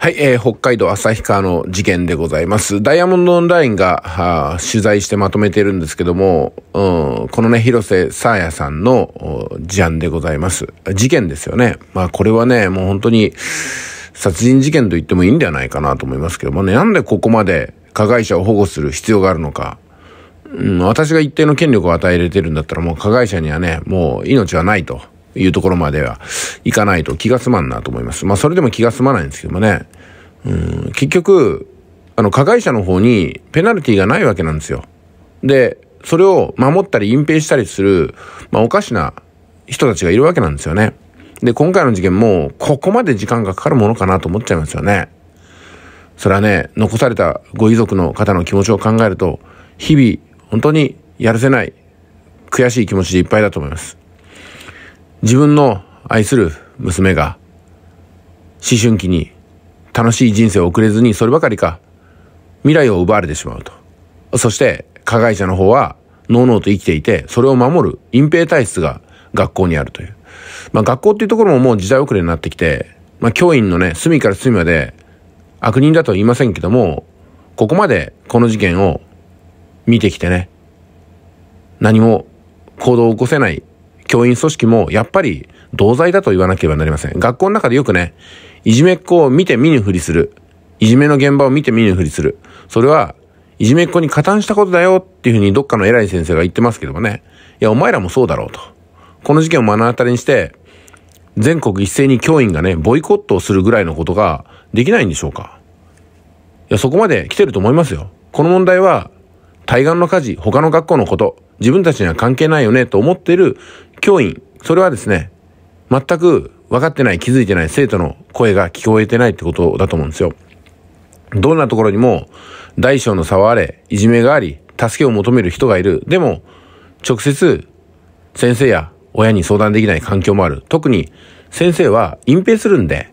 はい、えー、北海道旭川の事件でございます。ダイヤモンドオンラインが取材してまとめてるんですけども、うん、このね、広瀬沙耶さんの事案でございます。事件ですよね。まあこれはね、もう本当に殺人事件と言ってもいいんではないかなと思いますけどもね、なんでここまで加害者を保護する必要があるのか。うん、私が一定の権力を与えれてるんだったらもう加害者にはね、もう命はないと。いうところまではいかないと気が済まんなと思います。まあそれでも気が済まないんですけどもね。うん、結局、あの、加害者の方にペナルティがないわけなんですよ。で、それを守ったり隠蔽したりする、まあおかしな人たちがいるわけなんですよね。で、今回の事件も、ここまで時間がかかるものかなと思っちゃいますよね。それはね、残されたご遺族の方の気持ちを考えると、日々、本当にやるせない、悔しい気持ちでいっぱいだと思います。自分の愛する娘が思春期に楽しい人生を送れずにそればかりか未来を奪われてしまうと。そして加害者の方はのうのうと生きていてそれを守る隠蔽体質が学校にあるという。まあ学校っていうところももう時代遅れになってきて、まあ教員のね、隅から隅まで悪人だとは言いませんけども、ここまでこの事件を見てきてね、何も行動を起こせない教員組織もやっぱり同罪だと言わなければなりません。学校の中でよくね、いじめっ子を見て見ぬふりする。いじめの現場を見て見ぬふりする。それは、いじめっ子に加担したことだよっていうふうにどっかの偉い先生が言ってますけどもね。いや、お前らもそうだろうと。この事件を目の当たりにして、全国一斉に教員がね、ボイコットをするぐらいのことができないんでしょうか。いや、そこまで来てると思いますよ。この問題は、対岸の火事、他の学校のこと、自分たちには関係ないよねと思っている教員、それはですね、全く分かってない、気づいてない生徒の声が聞こえてないってことだと思うんですよ。どんなところにも大小の差はあれ、いじめがあり、助けを求める人がいる。でも、直接先生や親に相談できない環境もある。特に先生は隠蔽するんで、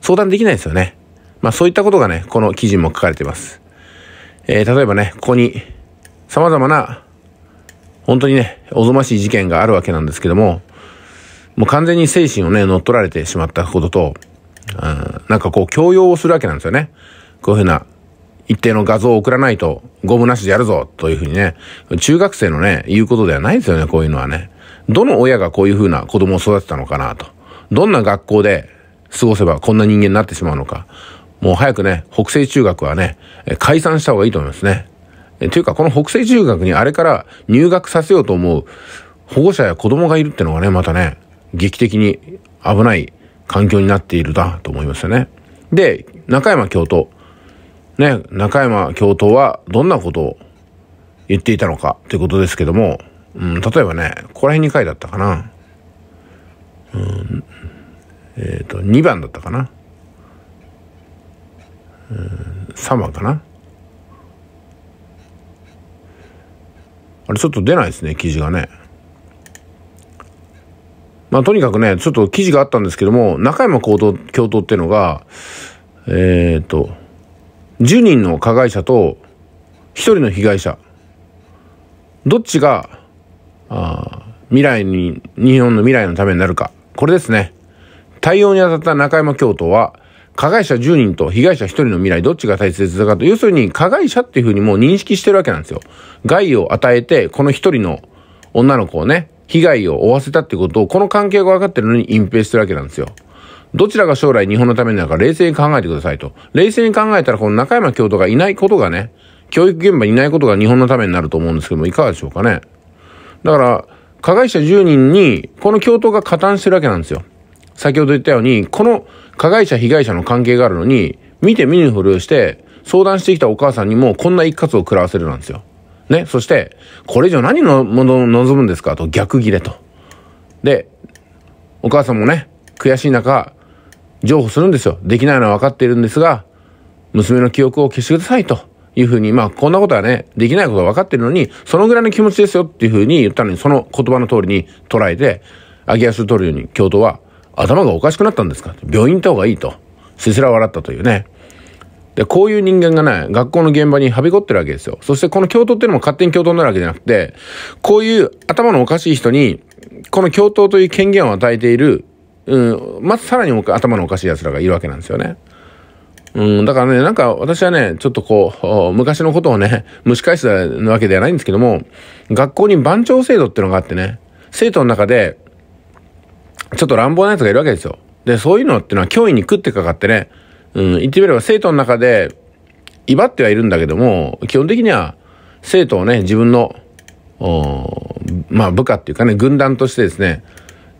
相談できないですよね。まあそういったことがね、この記事にも書かれています。えー、例えばね、ここに様々な本当にね、おぞましい事件があるわけなんですけども、もう完全に精神をね、乗っ取られてしまったことと、うん、なんかこう強要をするわけなんですよね。こういうふうな、一定の画像を送らないと、ゴムなしでやるぞというふうにね、中学生のね、言うことではないですよね、こういうのはね。どの親がこういうふうな子供を育てたのかなと。どんな学校で過ごせばこんな人間になってしまうのか。もう早くね、北西中学はね、解散した方がいいと思いますね。というか、この北西中学にあれから入学させようと思う保護者や子供がいるってのがね、またね、劇的に危ない環境になっているだと思いますよね。で、中山教頭。ね、中山教頭はどんなことを言っていたのかということですけども、うん、例えばね、ここら辺に回だったかな。うん、えっ、ー、と、2番だったかな。うん、3番かな。あれちょっと出ないですね、記事がね。まあとにかくね、ちょっと記事があったんですけども、中山高等教頭っていうのが、えっ、と、10人の加害者と1人の被害者、どっちが、あ未来に、日本の未来のためになるか。これですね。対応に当たった中山教頭は、加害者10人と被害者1人の未来どっちが大切だかと、要するに加害者っていうふうにもう認識してるわけなんですよ。害を与えて、この1人の女の子をね、被害を負わせたってことを、この関係が分かってるのに隠蔽してるわけなんですよ。どちらが将来日本のためになるか冷静に考えてくださいと。冷静に考えたらこの中山教頭がいないことがね、教育現場にいないことが日本のためになると思うんですけども、いかがでしょうかね。だから、加害者10人に、この教頭が加担してるわけなんですよ。先ほど言ったように、この加害者、被害者の関係があるのに、見て見ぬふりをして、相談してきたお母さんにもこんな一括を食らわせるなんですよ。ね。そして、これ以上何のものを望むんですかと逆ギレと。で、お母さんもね、悔しい中、譲歩するんですよ。できないのは分かっているんですが、娘の記憶を消してくださいというふうに、まあこんなことはね、できないことは分かってるのに、そのぐらいの気持ちですよっていうふうに言ったのに、その言葉の通りに捉えて、揚げ足を取るように京都は頭がおかしくなったんですか病院行った方がいいと。せせら笑ったというね。で、こういう人間がね、学校の現場にはびこってるわけですよ。そしてこの教頭っていうのも勝手に教頭になるわけじゃなくて、こういう頭のおかしい人に、この教頭という権限を与えている、うん、まずさらに頭のおかしい奴らがいるわけなんですよね。うん、だからね、なんか私はね、ちょっとこう、昔のことをね、蒸し返したわけではないんですけども、学校に番長制度っていうのがあってね、生徒の中で、ちょっと乱暴なやつがいるわけですよ。で、そういうのっていうのは脅威に食ってかかってね、うん、言ってみれば生徒の中で威張ってはいるんだけども、基本的には生徒をね、自分の、まあ部下っていうかね、軍団としてですね、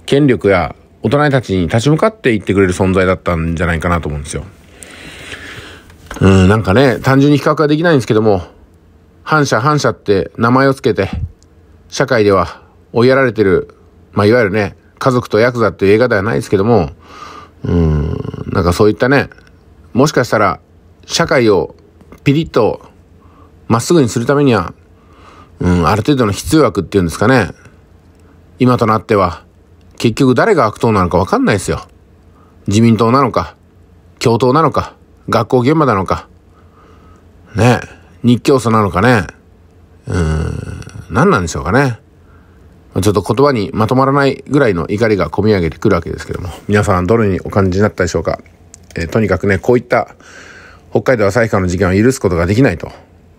権力や大人たちに立ち向かっていってくれる存在だったんじゃないかなと思うんですよ。うん、なんかね、単純に比較はできないんですけども、反社反社って名前を付けて、社会では追いやられてる、まあいわゆるね、家族とヤクザっていう映画ではないですけども、うん、なんかそういったね、もしかしたら、社会をピリッとまっすぐにするためには、うん、ある程度の必要枠っていうんですかね。今となっては、結局誰が悪党なのかわかんないですよ。自民党なのか、共闘なのか、学校現場なのか、ね、日教祖なのかね、うん、何なんでしょうかね。ちょっと言葉にまとまらないぐらいの怒りが込み上げてくるわけですけども、皆さんどのようにお感じになったでしょうか。えー、とにかくね、こういった北海道旭川の事件を許すことができないと、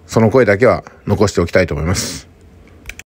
その声だけは残しておきたいと思います。